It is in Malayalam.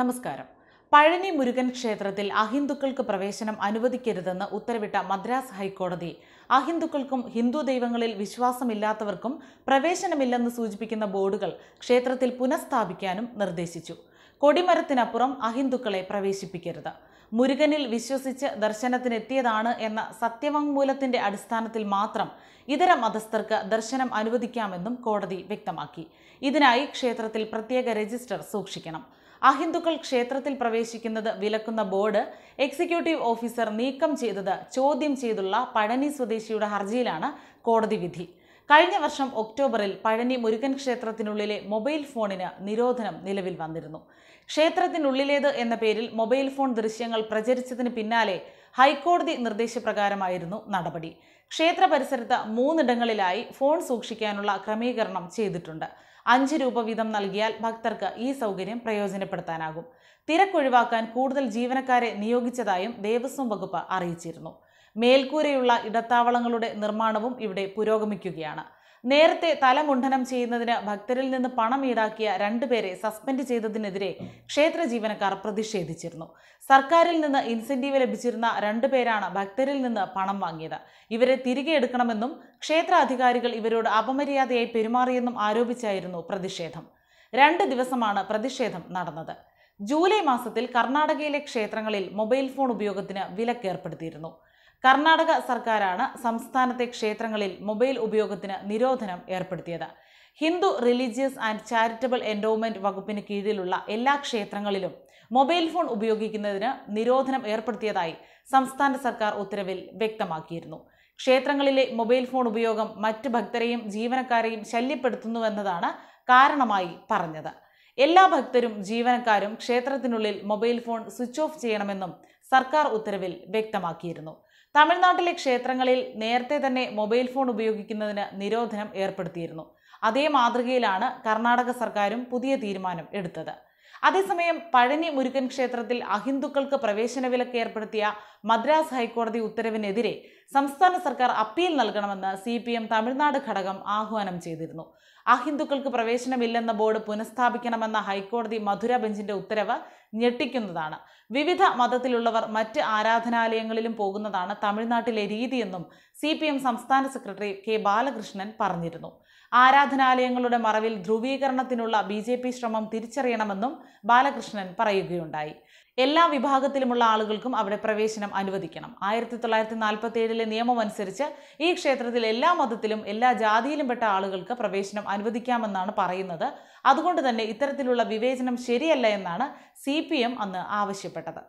നമസ്കാരം പഴനി മുരുകൻ ക്ഷേത്രത്തിൽ അഹിന്ദുക്കൾക്ക് പ്രവേശനം അനുവദിക്കരുതെന്ന് ഉത്തരവിട്ട മദ്രാസ് ഹൈക്കോടതി അഹിന്ദുക്കൾക്കും ഹിന്ദു ദൈവങ്ങളിൽ വിശ്വാസമില്ലാത്തവർക്കും പ്രവേശനമില്ലെന്ന് സൂചിപ്പിക്കുന്ന ബോർഡുകൾ ക്ഷേത്രത്തിൽ പുനഃസ്ഥാപിക്കാനും നിർദ്ദേശിച്ചു കൊടിമരത്തിനപ്പുറം അഹിന്ദുക്കളെ പ്രവേശിപ്പിക്കരുത് മുരുകനിൽ വിശ്വസിച്ച് ദർശനത്തിനെത്തിയതാണ് എന്ന സത്യവാങ്മൂലത്തിന്റെ അടിസ്ഥാനത്തിൽ മാത്രം ഇതര മതസ്ഥർക്ക് ദർശനം അനുവദിക്കാമെന്നും കോടതി വ്യക്തമാക്കി ഇതിനായി ക്ഷേത്രത്തിൽ പ്രത്യേക രജിസ്റ്റർ സൂക്ഷിക്കണം അഹിന്ദുക്കൾ ക്ഷേത്രത്തിൽ പ്രവേശിക്കുന്നത് വിലക്കുന്ന ബോർഡ് എക്സിക്യൂട്ടീവ് ഓഫീസർ നീക്കം ചെയ്തത് ചോദ്യം ചെയ്തുള്ള പഴനി സ്വദേശിയുടെ ഹർജിയിലാണ് കോടതി വിധി കഴിഞ്ഞ വർഷം ഒക്ടോബറിൽ പഴനി മുരുകൻ ക്ഷേത്രത്തിനുള്ളിലെ മൊബൈൽ ഫോണിന് നിരോധനം നിലവിൽ വന്നിരുന്നു ക്ഷേത്രത്തിനുള്ളിലേത് എന്ന പേരിൽ മൊബൈൽ ഫോൺ ദൃശ്യങ്ങൾ പ്രചരിച്ചതിന് പിന്നാലെ ഹൈക്കോടതി നിർദ്ദേശപ്രകാരമായിരുന്നു നടപടി ക്ഷേത്ര പരിസരത്ത് മൂന്നിടങ്ങളിലായി ഫോൺ സൂക്ഷിക്കാനുള്ള ക്രമീകരണം ചെയ്തിട്ടുണ്ട് അഞ്ച് രൂപ വീതം നൽകിയാൽ ഭക്തർക്ക് ഈ സൗകര്യം പ്രയോജനപ്പെടുത്താനാകും തിരക്കൊഴിവാക്കാൻ കൂടുതൽ ജീവനക്കാരെ നിയോഗിച്ചതായും ദേവസ്വം വകുപ്പ് അറിയിച്ചിരുന്നു മേൽക്കൂരയുള്ള ഇടത്താവളങ്ങളുടെ നിർമ്മാണവും ഇവിടെ പുരോഗമിക്കുകയാണ് നേരത്തെ തലമുണ്ഠനം ചെയ്യുന്നതിന് ഭക്തരിൽ നിന്ന് പണം ഈടാക്കിയ രണ്ടുപേരെ സസ്പെൻഡ് ചെയ്തതിനെതിരെ ക്ഷേത്ര ജീവനക്കാർ പ്രതിഷേധിച്ചിരുന്നു സർക്കാരിൽ നിന്ന് ഇൻസെന്റീവ് ലഭിച്ചിരുന്ന രണ്ടുപേരാണ് ഭക്തരിൽ നിന്ന് പണം വാങ്ങിയത് ഇവരെ തിരികെ എടുക്കണമെന്നും ക്ഷേത്ര അധികാരികൾ ഇവരോട് അപമര്യാദയായി പെരുമാറിയെന്നും ആരോപിച്ചായിരുന്നു പ്രതിഷേധം രണ്ട് ദിവസമാണ് പ്രതിഷേധം നടന്നത് ജൂലൈ മാസത്തിൽ കർണാടകയിലെ ക്ഷേത്രങ്ങളിൽ മൊബൈൽ ഫോൺ ഉപയോഗത്തിന് വിലക്കേർപ്പെടുത്തിയിരുന്നു കർണാടക സർക്കാരാണ് സംസ്ഥാനത്തെ ക്ഷേത്രങ്ങളിൽ മൊബൈൽ ഉപയോഗത്തിന് നിരോധനം ഏർപ്പെടുത്തിയത് Hindu religious and charitable endowment വകുപ്പിന് കീഴിലുള്ള എല്ലാ ക്ഷേത്രങ്ങളിലും മൊബൈൽ ഫോൺ ഉപയോഗിക്കുന്നതിന് നിരോധനം ഏർപ്പെടുത്തിയതായി സംസ്ഥാന സർക്കാർ ഉത്തരവിൽ വ്യക്തമാക്കിയിരുന്നു ക്ഷേത്രങ്ങളിലെ മൊബൈൽ ഫോൺ ഉപയോഗം മറ്റ് ഭക്തരെയും ജീവനക്കാരെയും ശല്യപ്പെടുത്തുന്നുവെന്നതാണ് കാരണമായി പറഞ്ഞത് എല്ലാ ഭക്തരും ജീവനക്കാരും ക്ഷേത്രത്തിനുള്ളിൽ മൊബൈൽ ഫോൺ സ്വിച്ച് ഓഫ് ചെയ്യണമെന്നും സർക്കാർ ഉത്തരവിൽ വ്യക്തമാക്കിയിരുന്നു തമിഴ്നാട്ടിലെ ക്ഷേത്രങ്ങളിൽ നേരത്തെ തന്നെ മൊബൈൽ ഫോൺ ഉപയോഗിക്കുന്നതിന് നിരോധനം ഏർപ്പെടുത്തിയിരുന്നു അതേ മാതൃകയിലാണ് കർണാടക സർക്കാരും പുതിയ തീരുമാനം എടുത്തത് അതേസമയം പഴനി മുരുകൻ ക്ഷേത്രത്തിൽ അഹിന്ദുക്കൾക്ക് പ്രവേശന വിലക്ക് ഏർപ്പെടുത്തിയ മദ്രാസ് ഹൈക്കോടതി ഉത്തരവിനെതിരെ സംസ്ഥാന സർക്കാർ അപ്പീൽ നൽകണമെന്ന് സി പി എം തമിഴ്നാട് ഘടകം ആഹ്വാനം ചെയ്തിരുന്നു അഹിന്ദുക്കൾക്ക് പ്രവേശനമില്ലെന്ന ബോർഡ് പുനഃസ്ഥാപിക്കണമെന്ന ഹൈക്കോടതി മധുര ബെഞ്ചിന്റെ ഉത്തരവ് ഞെട്ടിക്കുന്നതാണ് വിവിധ മതത്തിലുള്ളവർ മറ്റ് ആരാധനാലയങ്ങളിലും പോകുന്നതാണ് തമിഴ്നാട്ടിലെ രീതിയെന്നും സി പി എം സംസ്ഥാന സെക്രട്ടറി കെ ബാലകൃഷ്ണൻ പറഞ്ഞിരുന്നു ആരാധനാലയങ്ങളുടെ മറവിൽ ധ്രുവീകരണത്തിനുള്ള ബി ജെ പി ശ്രമം തിരിച്ചറിയണമെന്നും ബാലകൃഷ്ണൻ പറയുകയുണ്ടായി എല്ലാ വിഭാഗത്തിലുമുള്ള ആളുകൾക്കും അവിടെ പ്രവേശനം അനുവദിക്കണം ആയിരത്തി തൊള്ളായിരത്തി നാൽപ്പത്തി ഏഴിലെ നിയമം അനുസരിച്ച് ഈ ക്ഷേത്രത്തിൽ എല്ലാ മതത്തിലും എല്ലാ ജാതിയിലും പെട്ട ആളുകൾക്ക് പ്രവേശനം അനുവദിക്കാമെന്നാണ് പറയുന്നത് അതുകൊണ്ട് തന്നെ ഇത്തരത്തിലുള്ള വിവേചനം ശരിയല്ല എന്നാണ് സി അന്ന് ആവശ്യപ്പെട്ടത്